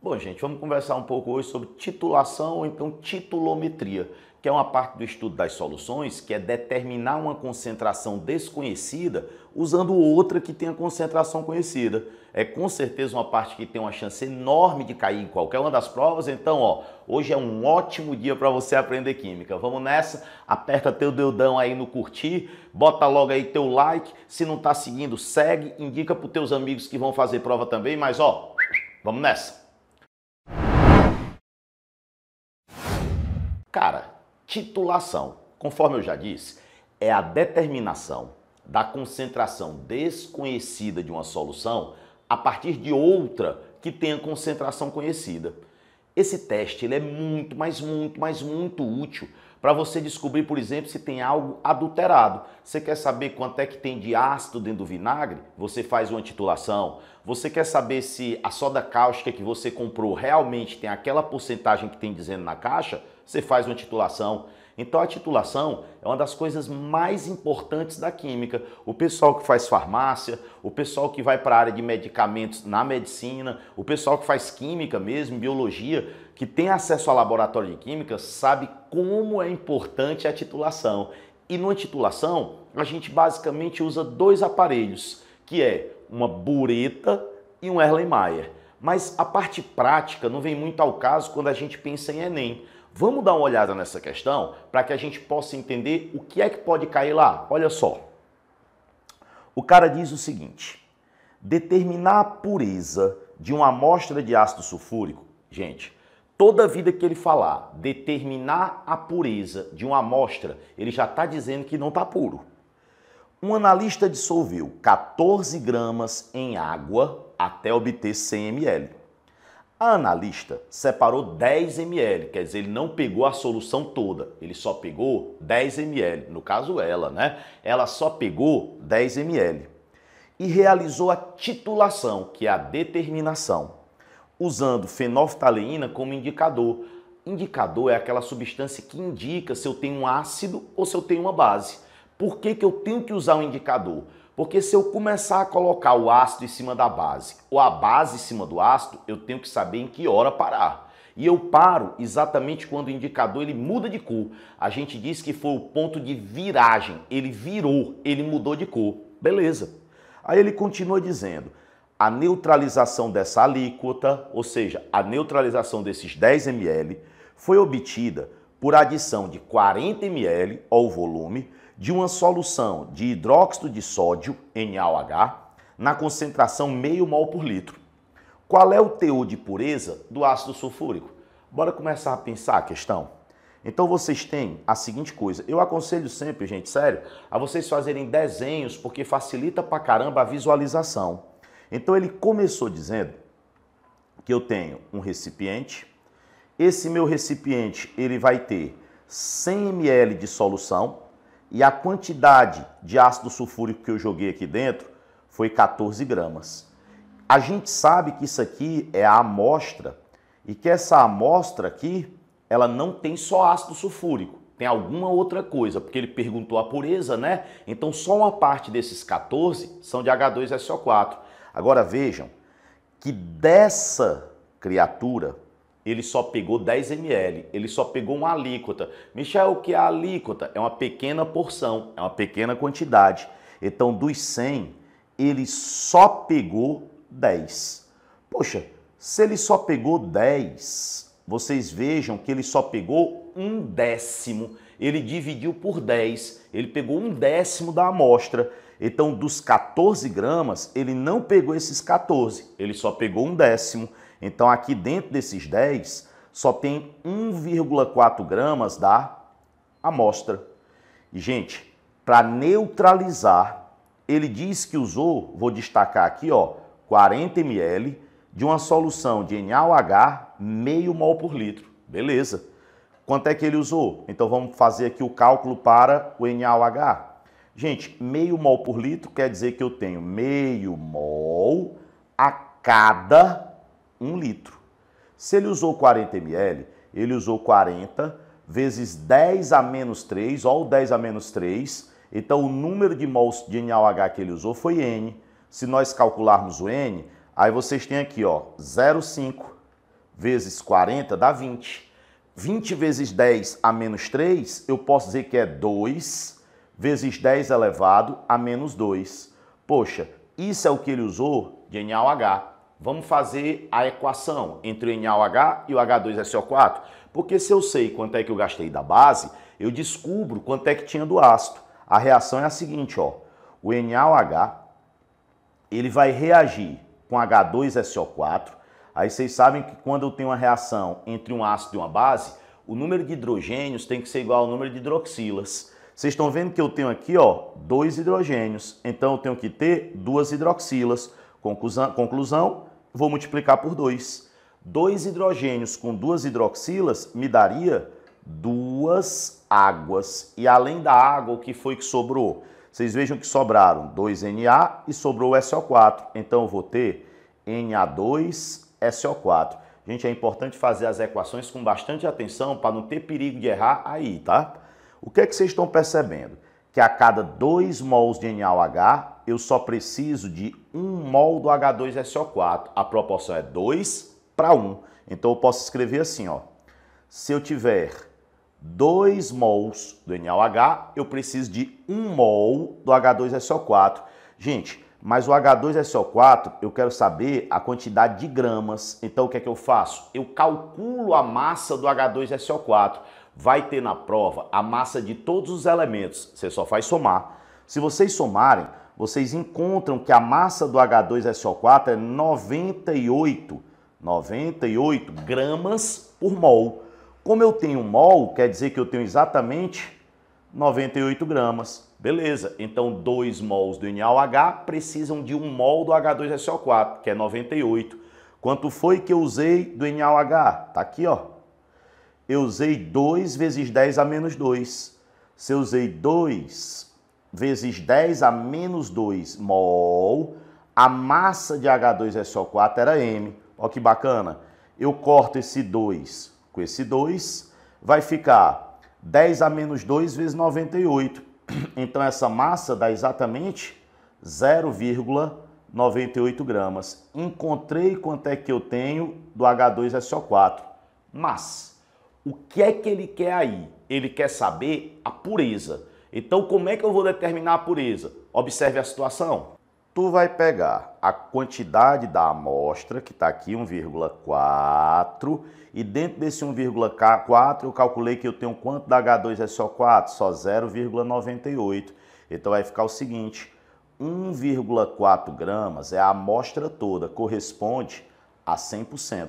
Bom, gente, vamos conversar um pouco hoje sobre titulação ou então titulometria, que é uma parte do estudo das soluções que é determinar uma concentração desconhecida usando outra que tenha concentração conhecida. É com certeza uma parte que tem uma chance enorme de cair em qualquer uma das provas, então, ó, hoje é um ótimo dia para você aprender química. Vamos nessa? Aperta teu dedão aí no curtir, bota logo aí teu like, se não está seguindo, segue, indica para teus amigos que vão fazer prova também, mas ó, vamos nessa. Cara, titulação, conforme eu já disse, é a determinação da concentração desconhecida de uma solução a partir de outra que tenha concentração conhecida. Esse teste ele é muito, mas muito, mas muito útil para você descobrir, por exemplo, se tem algo adulterado. Você quer saber quanto é que tem de ácido dentro do vinagre? Você faz uma titulação. Você quer saber se a soda cáustica que você comprou realmente tem aquela porcentagem que tem dizendo na caixa? Você faz uma titulação. Então a titulação é uma das coisas mais importantes da química. O pessoal que faz farmácia, o pessoal que vai para a área de medicamentos na medicina, o pessoal que faz química mesmo, biologia, que tem acesso ao laboratório de química, sabe como é importante a titulação. E numa titulação, a gente basicamente usa dois aparelhos, que é uma bureta e um Erlenmeyer. Mas a parte prática não vem muito ao caso quando a gente pensa em Enem. Vamos dar uma olhada nessa questão para que a gente possa entender o que é que pode cair lá. Olha só. O cara diz o seguinte: determinar a pureza de uma amostra de ácido sulfúrico, gente, toda vida que ele falar determinar a pureza de uma amostra, ele já está dizendo que não está puro. Um analista dissolveu 14 gramas em água até obter 100 ml. A analista separou 10 ml, quer dizer, ele não pegou a solução toda, ele só pegou 10 ml, no caso ela, né? Ela só pegou 10 ml e realizou a titulação, que é a determinação, usando fenolftaleína como indicador. Indicador é aquela substância que indica se eu tenho um ácido ou se eu tenho uma base. Por que, que eu tenho que usar um indicador? Porque se eu começar a colocar o ácido em cima da base ou a base em cima do ácido, eu tenho que saber em que hora parar. E eu paro exatamente quando o indicador ele muda de cor. A gente diz que foi o ponto de viragem, ele virou, ele mudou de cor. Beleza. Aí ele continua dizendo: a neutralização dessa alíquota, ou seja, a neutralização desses 10 ml, foi obtida por adição de 40 ml ao volume de uma solução de hidróxido de sódio, NaOH, na concentração meio mol por litro. Qual é o teor de pureza do ácido sulfúrico? Bora começar a pensar a questão. Então vocês têm a seguinte coisa, eu aconselho sempre, gente, sério, a vocês fazerem desenhos porque facilita pra caramba a visualização. Então ele começou dizendo que eu tenho um recipiente, esse meu recipiente ele vai ter 100 ml de solução, e a quantidade de ácido sulfúrico que eu joguei aqui dentro foi 14 gramas. A gente sabe que isso aqui é a amostra e que essa amostra aqui, ela não tem só ácido sulfúrico, tem alguma outra coisa, porque ele perguntou a pureza, né? Então só uma parte desses 14 são de H2SO4. Agora vejam que dessa criatura ele só pegou 10 ml, ele só pegou uma alíquota. Michel, o que é a alíquota? É uma pequena porção, é uma pequena quantidade. Então, dos 100, ele só pegou 10. Poxa, se ele só pegou 10, vocês vejam que ele só pegou um décimo. Ele dividiu por 10, ele pegou um décimo da amostra. Então, dos 14 gramas, ele não pegou esses 14, ele só pegou um décimo. Então, aqui dentro desses 10, só tem 1,4 gramas da amostra. E, gente, para neutralizar, ele diz que usou, vou destacar aqui, ó, 40 ml de uma solução de NaOH meio mol por litro. Beleza. Quanto é que ele usou? Então vamos fazer aqui o cálculo para o NaOH. Gente, meio mol por litro quer dizer que eu tenho meio mol a cada 1 litro. Se ele usou 40 ml, ele usou 40 vezes 10 a menos 3, ou 10 a menos 3, então o número de mols de NaOH que ele usou foi N. Se nós calcularmos o N, aí vocês têm aqui, ó, 0,5 vezes 40 dá 20. 20 vezes 10 a menos 3, eu posso dizer que é 2 vezes 10 elevado a menos 2. Poxa, isso é o que ele usou de NaOH. Vamos fazer a equação entre o NaOH e o H2SO4, é porque se eu sei quanto é que eu gastei da base, eu descubro quanto é que tinha do ácido. A reação é a seguinte, ó. O NaOH ele vai reagir com H2SO4. É Aí vocês sabem que quando eu tenho uma reação entre um ácido e uma base, o número de hidrogênios tem que ser igual ao número de hidroxilas. Vocês estão vendo que eu tenho aqui, ó, dois hidrogênios. Então eu tenho que ter duas hidroxilas. Conclusão, conclusão vou multiplicar por 2. Dois hidrogênios com duas hidroxilas me daria duas águas. E além da água, o que foi que sobrou? Vocês vejam que sobraram 2Na e sobrou SO4. Então eu vou ter Na2SO4. Gente, é importante fazer as equações com bastante atenção para não ter perigo de errar aí, tá? O que é que vocês estão percebendo? Que a cada 2 mols de NaOH eu só preciso de 1 mol do H2SO4. É a proporção é 2 para 1. Então eu posso escrever assim, ó. Se eu tiver 2 mols do NaOH, eu preciso de 1 mol do H2SO4. É Gente, mas o H2SO4, é eu quero saber a quantidade de gramas. Então o que é que eu faço? Eu calculo a massa do H2SO4. Vai ter na prova a massa de todos os elementos. Você só faz somar. Se vocês somarem, vocês encontram que a massa do H2SO4 é 98, 98 é gramas por mol. Como eu tenho mol, quer dizer que eu tenho exatamente 98 gramas. Beleza, então dois mols do NaOH precisam de um mol do H2SO4, é que é 98. Quanto foi que eu usei do NaOH? Tá aqui, ó. Eu usei 2 vezes 10 a menos 2. Se eu usei 2 vezes 10 a menos 2 mol, a massa de H2SO4 é era M. Olha que bacana. Eu corto esse 2 com esse 2, vai ficar 10 a menos 2 vezes 98. Então essa massa dá exatamente 0,98 gramas. Encontrei quanto é que eu tenho do H2SO4. É Mas o que é que ele quer aí? Ele quer saber a pureza. Então, como é que eu vou determinar a pureza? Observe a situação. Tu vai pegar a quantidade da amostra, que está aqui 1,4, e dentro desse 1,4 eu calculei que eu tenho quanto da H2SO4? É só 0,98. Então vai ficar o seguinte, 1,4 gramas é a amostra toda, corresponde a 100%.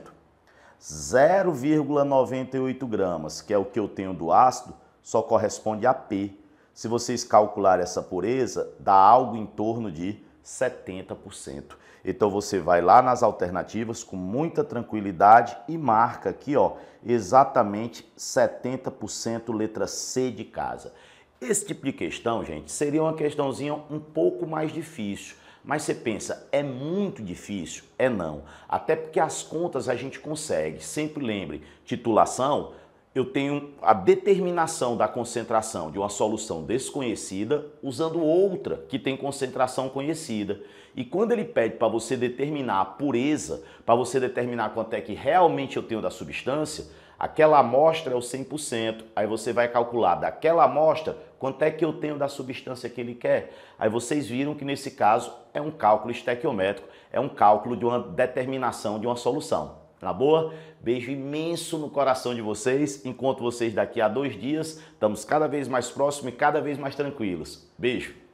0,98 gramas, que é o que eu tenho do ácido, só corresponde a P. Se vocês calcular essa pureza, dá algo em torno de 70%. Então você vai lá nas alternativas com muita tranquilidade e marca aqui, ó, exatamente 70% letra C de casa. Esse tipo de questão, gente, seria uma questãozinha um pouco mais difícil. Mas você pensa, é muito difícil? É não. Até porque as contas a gente consegue. Sempre lembre, titulação eu tenho a determinação da concentração de uma solução desconhecida usando outra que tem concentração conhecida. E quando ele pede para você determinar a pureza, para você determinar quanto é que realmente eu tenho da substância, aquela amostra é o 100%. Aí você vai calcular daquela amostra quanto é que eu tenho da substância que ele quer. Aí vocês viram que nesse caso é um cálculo estequiométrico, é um cálculo de uma determinação de uma solução. Na tá boa? Beijo imenso no coração de vocês. Encontro vocês daqui a dois dias. Estamos cada vez mais próximos e cada vez mais tranquilos. Beijo!